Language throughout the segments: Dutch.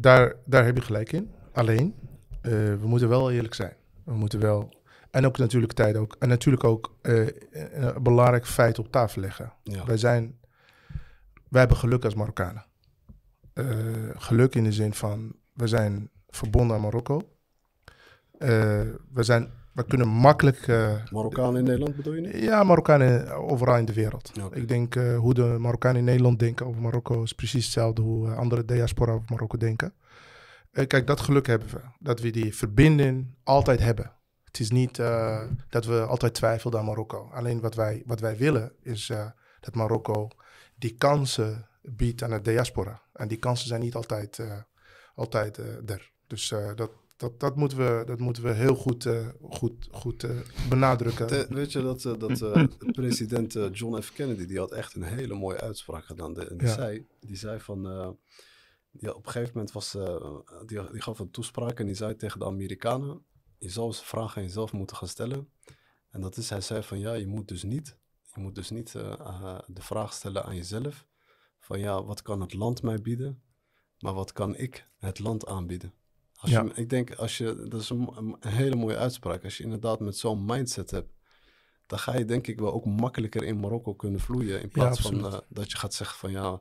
daar, daar heb je gelijk in. Alleen, eh, we moeten wel eerlijk zijn. We moeten wel. En ook natuurlijk tijd ook. En natuurlijk ook eh, een belangrijk feit op tafel leggen. Wij zijn. Wij hebben geluk als Marokkanen. Eh, geluk in de zin van. We zijn verbonden aan Marokko. we zijn we kunnen makkelijk... Eh, Marokkanen in Nederland bedoel je niet? Ja, Marokkanen overal in de wereld. Ik denk eh, hoe de Marokkanen in Nederland denken over Marokko is precies hetzelfde hoe eh, andere diaspora over Marokko denken. kijk, dat geluk hebben we. Dat we die verbinding altijd hebben. Het is niet dat we altijd twijfelen aan Marokko. Alleen wat wij, wat wij willen is dat Marokko die kansen biedt aan de diaspora. En die kansen zijn niet altijd, altijd er. Dus dat, dat, dat, moeten, we, dat moeten we heel goed, eh, goed, goed eh, benadrukken. weet je dat, eh, dat president John F. Kennedy, die had echt een hele mooie uitspraak gedaan. De, die, zei, die zei van. op een gegeven moment was, uh, die, die gaf een toespraak en die zei tegen de Amerikanen, je zou eens vragen aan jezelf moeten gaan stellen. En dat is, hij zei van ja, je moet dus niet, je moet dus niet de vraag stellen aan jezelf van ja, wat kan het land mij bieden, maar wat kan ik het land aanbieden? ja. ik denk, als je, dat is een, hele mooie uitspraak. Als je inderdaad met zo'n mindset hebt, dan ga je denk ik wel ook makkelijker in Marokko kunnen vloeien. In plaats van eh, dat je gaat zeggen van ja,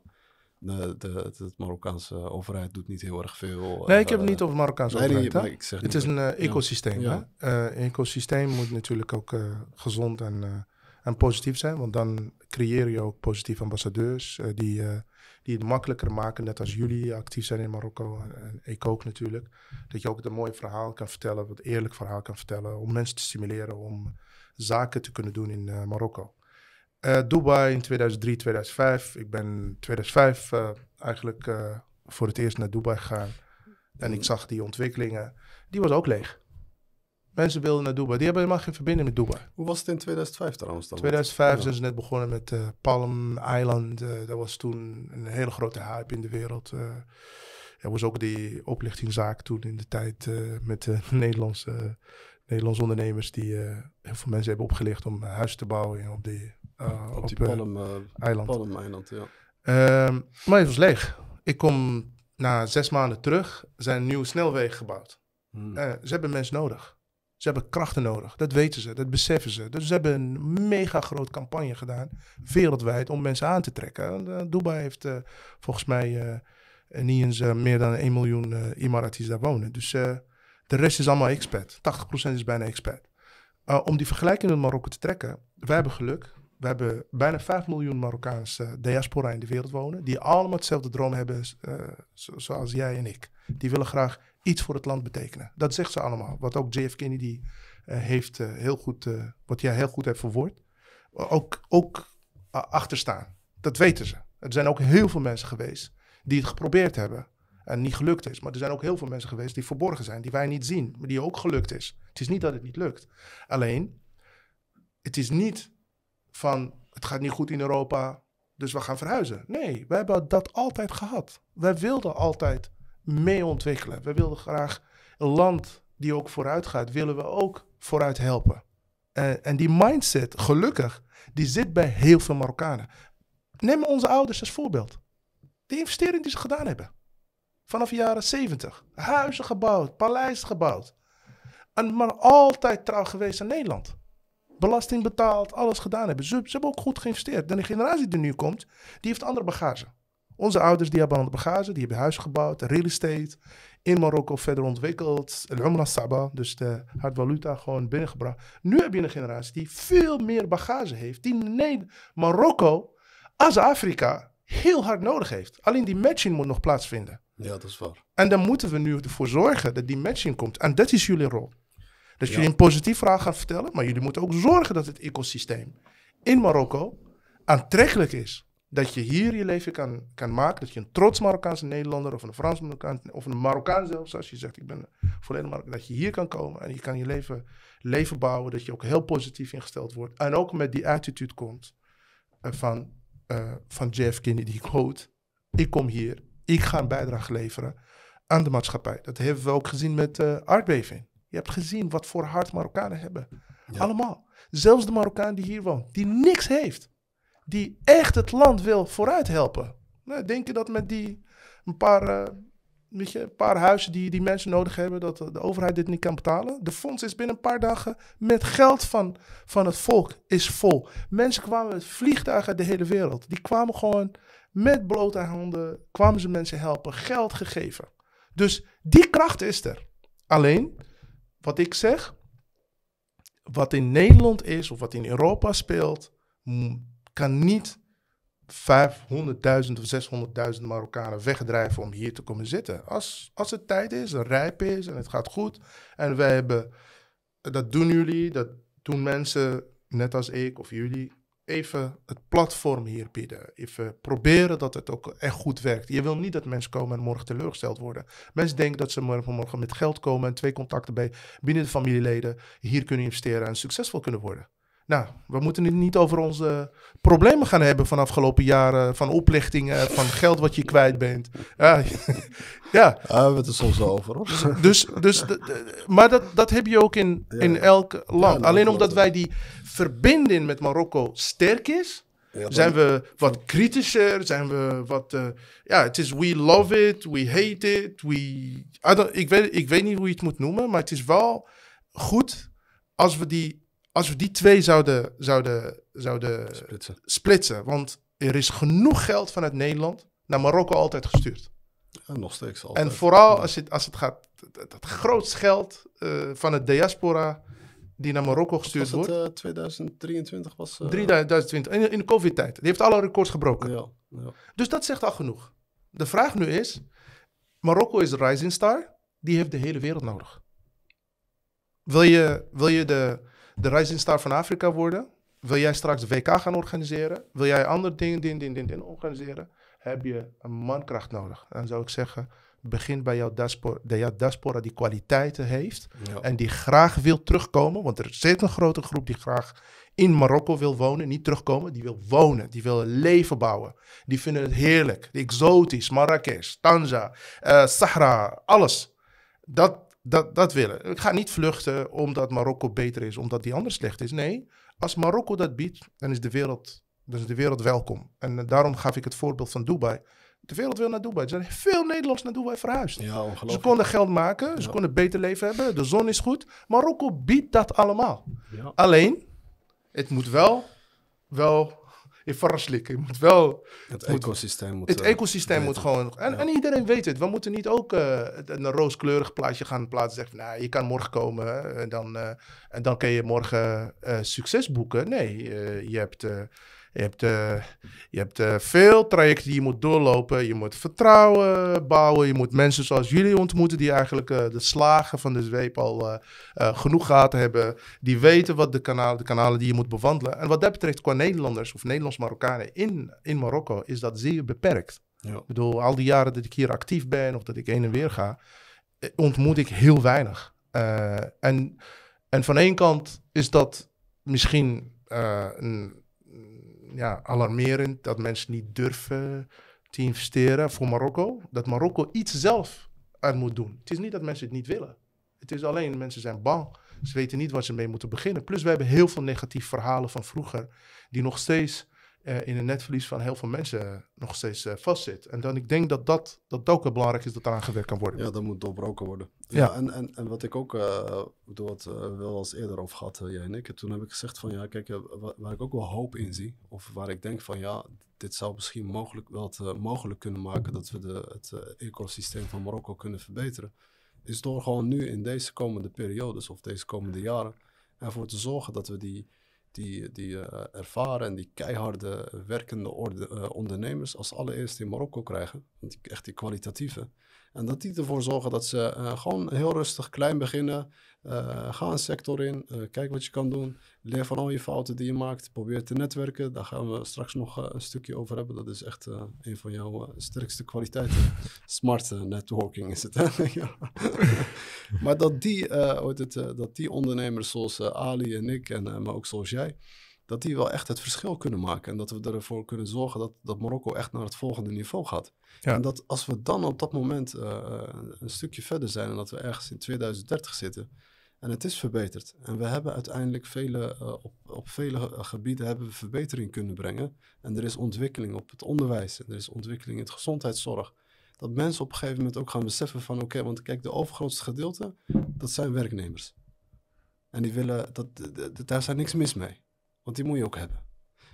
de, de, Marokkaanse overheid doet niet heel erg veel. Nee, ik heb het eh, niet over Marokkaanse overheid. het is een eh, ecosysteem. Hè? een ecosysteem moet natuurlijk ook gezond en en positief zijn, want dan creëer je ook positieve ambassadeurs eh, die, eh, die het makkelijker maken, net als jullie actief zijn in Marokko en ik ook natuurlijk. Dat je ook een mooi verhaal kan vertellen, wat eerlijk verhaal kan vertellen, om mensen te stimuleren om zaken te kunnen doen in eh, Marokko. Dubai in 2003, 2005. Ik ben 2005 eigenlijk voor het eerst naar Dubai gegaan. En ik zag die ontwikkelingen. Die was ook leeg. Mensen wilden naar Dubai. Die hebben helemaal geen verbinding met Dubai. Hoe was het in 2005 trouwens? 2005 zijn ze net begonnen met eh, Palm Island. Eh, dat was toen een hele grote hype in de wereld. Uh, er was ook die oplichtingzaak toen in de tijd met Nederlandse, Nederlandse ondernemers die heel veel mensen hebben opgelicht om huis te bouwen op die, op, op die Palm, Island. Palm Island ja. Ehm, maar het was leeg. Ik kom na zes maanden terug, zijn nieuwe snelwegen gebouwd. Hmm. ze hebben mensen nodig. Ze hebben krachten nodig. Dat weten ze, dat beseffen ze. Dus ze hebben een mega groot campagne gedaan, wereldwijd, om mensen aan te trekken. Eh, Dubai heeft eh, volgens mij eh, niet eens meer dan 1 miljoen Emiratis daar wonen. Dus de rest is allemaal expat. 80% is bijna expat. om die vergelijking met Marokko te trekken, wij hebben geluk. We hebben bijna 5 miljoen Marokkaanse diaspora in de wereld wonen, die allemaal hetzelfde droom hebben zoals jij en ik. Die willen graag iets voor het land betekenen. Dat zegt ze allemaal. Wat ook JF Kennedy eh, heeft eh, heel goed, uh, wat jij heel goed hebt verwoord, ook, ook achterstaan. Dat weten ze. Er zijn ook heel veel mensen geweest die het geprobeerd hebben en niet gelukt is. Maar er zijn ook heel veel mensen geweest die verborgen zijn, die wij niet zien, maar die ook gelukt is. Het is niet dat het niet lukt. Alleen, het is niet van het gaat niet goed in Europa, dus we gaan verhuizen. Nee, we hebben dat altijd gehad. Wij wilden altijd mee ontwikkelen. We willen graag een land die ook vooruit gaat, willen we ook vooruit helpen. en die mindset, gelukkig, die zit bij heel veel Marokkanen. Neem onze ouders als voorbeeld. De investering die ze gedaan hebben. Vanaf de jaren 70. Huizen gebouwd, paleizen gebouwd. En maar altijd trouw geweest aan Nederland. Belasting betaald, alles gedaan hebben. Ze, hebben ook goed geïnvesteerd. En de generatie die nu komt, die heeft andere bagage. Onze ouders die hebben aan de bagage, die hebben huis gebouwd, real estate. In Marokko verder ontwikkeld. Al-Umra Saba, dus de valuta gewoon binnengebracht. Nu heb je een generatie die veel meer bagage heeft. Die nee, Marokko als Afrika heel hard nodig heeft. Alleen die matching moet nog plaatsvinden. Ja, dat is waar. En dan moeten we nu ervoor zorgen dat die matching komt. En dat is jullie rol. Dat jullie een positief verhaal gaan vertellen, maar jullie moeten ook zorgen dat het ecosysteem in Marokko aantrekkelijk is dat je hier je leven kan, kan maken. Dat je een trots Marokkaanse Nederlander of een Frans Marokkaan of een Marokkaan zelfs, als je zegt ik ben volledig Marokkaan, dat je hier kan komen en je kan je leven, leven bouwen. Dat je ook heel positief ingesteld wordt. En ook met die attitude komt eh, van, eh, van Jeff Kennedy quote. Ik kom hier, ik ga een bijdrage leveren aan de maatschappij. Dat hebben we ook gezien met uh, aardbeving. Je hebt gezien wat voor hard Marokkanen hebben. Allemaal. Zelfs de Marokkaan die hier woont, die niks heeft die echt het land wil vooruit helpen. Nou, denk je dat met die een paar, uh, je, een paar huizen die die mensen nodig hebben, dat de overheid dit niet kan betalen? De fonds is binnen een paar dagen met geld van, van het volk is vol. Mensen kwamen met vliegtuigen uit de hele wereld. Die kwamen gewoon met blote handen, kwamen ze mensen helpen, geld gegeven. Dus die kracht is er. Alleen, wat ik zeg, wat in Nederland is of wat in Europa speelt, kan niet 500.000 of 600.000 Marokkanen wegdrijven om hier te komen zitten. Als, als het tijd is, en rijp is en het gaat goed. En wij hebben, dat doen jullie, dat doen mensen, net als ik of jullie, even het platform hier bieden. Even proberen dat het ook echt goed werkt. Je wil niet dat mensen komen en morgen teleurgesteld worden. Mensen denken dat ze morgen met geld komen en twee contacten bij binnen de familieleden hier kunnen investeren en succesvol kunnen worden. Nou, we moeten het niet over onze problemen gaan hebben van afgelopen jaren. Eh, van oplichtingen, eh, van geld wat je kwijt bent. Ja, ja. Ah, we hebben het er soms over. Hoor. Dus, dus, dus maar dat, dat heb je ook in, in elk land. Alleen omdat wij die verbinding met Marokko sterk is. zijn we wat kritischer? Zijn we wat. Eh, ja, het is we love it, we hate it. We, ik, weet, ik weet niet hoe je het moet noemen, maar het is wel goed als we die als we die twee zouden, zouden, zouden splitsen. Want er is genoeg geld vanuit Nederland naar Marokko altijd gestuurd. En nog steeds altijd. En vooral als het, als het gaat, dat grootste geld eh, van het diaspora die naar Marokko gestuurd het, wordt. 2023 eh, was... Uh... Eh, 3020, in, in de covid-tijd. Die heeft alle records gebroken. Ja, ja. Dus dat zegt al genoeg. De vraag nu is, Marokko is de rising star. Die heeft de hele wereld nodig. Wil je, wil je de de Rising Star van Afrika worden? Wil jij straks WK gaan organiseren? Wil jij andere dingen, organiseren? Heb je een mankracht nodig? Dan zou ik zeggen, begin bij jouw diaspora, diaspora die kwaliteiten heeft en die graag wil terugkomen. Want er zit een grote groep die graag in Marokko wil wonen, niet terugkomen. Die wil wonen, die wil een leven bouwen. Die vinden het heerlijk, exotisch, Marrakesh, Tanza, uh, Sahara, alles. Dat dat, dat willen. Ik ga niet vluchten omdat Marokko beter is, omdat die ander slecht is. Nee, als Marokko dat biedt, dan is de wereld, dan is de wereld welkom. En eh, daarom gaf ik het voorbeeld van Dubai. De wereld wil naar Dubai. Er zijn veel Nederlanders naar Dubai verhuisd. ze konden geld maken, ze ja. konden beter leven hebben, de zon is goed. Marokko biedt dat allemaal. Ja. Alleen, het moet wel, wel je varrenslik. moet wel... Het ecosysteem moet... Het eh, ecosysteem moet gewoon... En, iedereen weet het. We moeten niet ook uh, een rooskleurig plaatje gaan plaatsen. Zeggen van, nou, je kan morgen komen en dan, eh, en dan kun je morgen succes boeken. Nee, je hebt... Je hebt, eh, je hebt eh, veel trajecten die je moet doorlopen. Je moet vertrouwen bouwen. Je moet mensen zoals jullie ontmoeten, die eigenlijk eh, de slagen van de zweep al genoeg gehad hebben. Die weten wat de kanalen, de kanalen die je moet bewandelen. En wat dat betreft, qua Nederlanders of Nederlands-Marokkanen in, in Marokko, is dat zeer beperkt. Ja. Ik bedoel, al die jaren dat ik hier actief ben of dat ik heen en weer ga, ontmoet ik heel weinig. en, en van één kant is dat misschien een ja, alarmerend dat mensen niet durven te investeren voor Marokko. Dat Marokko iets zelf aan moet doen. Het is niet dat mensen het niet willen. Het is alleen mensen zijn bang. Ze weten niet waar ze mee moeten beginnen. Plus we hebben heel veel negatieve verhalen van vroeger die nog steeds eh, in een netverlies van heel veel mensen nog steeds uh, vastzit. En dan ik denk dat dat, dat ook wel belangrijk is dat eraan gewerkt kan worden. Ja, dat moet doorbroken worden. Ja, En, en, en wat ik ook, uh, bedoel, het wel eens eerder over gehad, jij en ik. Toen heb ik gezegd van ja, kijk, waar, ik ook wel hoop in zie. Of waar ik denk van ja, dit zou misschien mogelijk wel mogelijk kunnen maken dat we de, het ecosysteem van Marokko kunnen verbeteren. Is door gewoon nu in deze komende periodes of deze komende jaren ervoor te zorgen dat we die die, die eh, ervaren en die keiharde werkende orde, eh, ondernemers als allereerst in Marokko krijgen. Want echt die kwalitatieve. En dat die ervoor zorgen dat ze eh, gewoon heel rustig klein beginnen. Eh, ga een sector in, eh, kijk wat je kan doen. Leer van al je fouten die je maakt. Probeer te netwerken. Daar gaan we straks nog een stukje over hebben. Dat is echt een van jouw sterkste kwaliteiten. Smart networking is het. maar dat die, het, dat die ondernemers zoals Ali en ik, en, maar ook zoals jij, dat die wel echt het verschil kunnen maken. En dat we ervoor kunnen zorgen dat, dat Marokko echt naar het volgende niveau gaat. En dat als we dan op dat moment eh, een stukje verder zijn en dat we ergens in 2030 zitten. En het is verbeterd. En we hebben uiteindelijk vele, eh, op, op vele gebieden hebben we verbetering kunnen brengen. En er is ontwikkeling op het onderwijs. En er is ontwikkeling in de gezondheidszorg. Dat mensen op een gegeven moment ook gaan beseffen van oké, want kijk, de overgrootste gedeelte, dat zijn werknemers. En die willen, dat, daar zijn niks mis mee. Want die moet je ook hebben.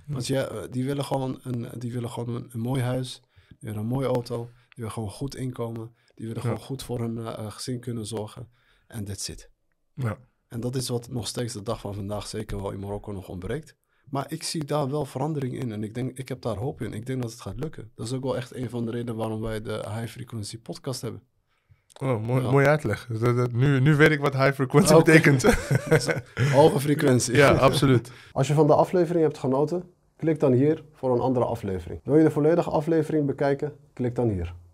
Hm. Want ja, eh, die willen gewoon een, eh, die willen gewoon een, mooi huis, die willen een mooie auto, die willen gewoon goed inkomen, die willen gewoon goed voor hun eh, gezin kunnen zorgen. En that's zit. Ja. En dat is wat nog steeds de dag van vandaag zeker wel in Marokko nog ontbreekt. Maar ik zie daar wel verandering in en ik denk, ik heb daar hoop in. Ik denk dat het gaat lukken. Dat is ook wel echt een van de redenen waarom wij de High Frequency podcast hebben. Oh, mooi, uitleg. nu, nu weet ik wat high frequency betekent. Hoge frequentie. Ja, absoluut. Als je van de aflevering hebt genoten, klik dan hier voor een andere aflevering. Wil je de volledige aflevering bekijken? Klik dan hier.